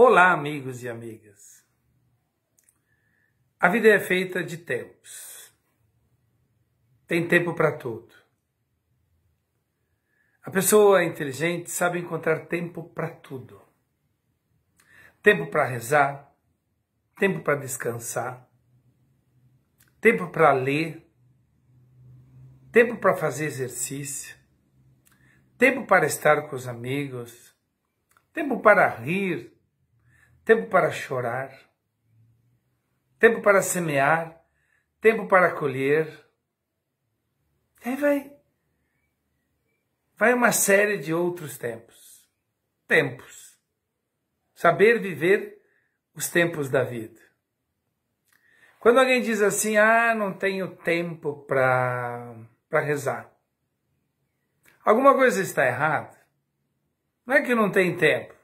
Olá, amigos e amigas. A vida é feita de tempos. Tem tempo para tudo. A pessoa inteligente sabe encontrar tempo para tudo. Tempo para rezar, tempo para descansar, tempo para ler, tempo para fazer exercício, tempo para estar com os amigos, tempo para rir, tempo para chorar, tempo para semear, tempo para colher. E aí vai, vai uma série de outros tempos. Tempos. Saber viver os tempos da vida. Quando alguém diz assim, ah, não tenho tempo para rezar. Alguma coisa está errada. Não é que não tem tempo.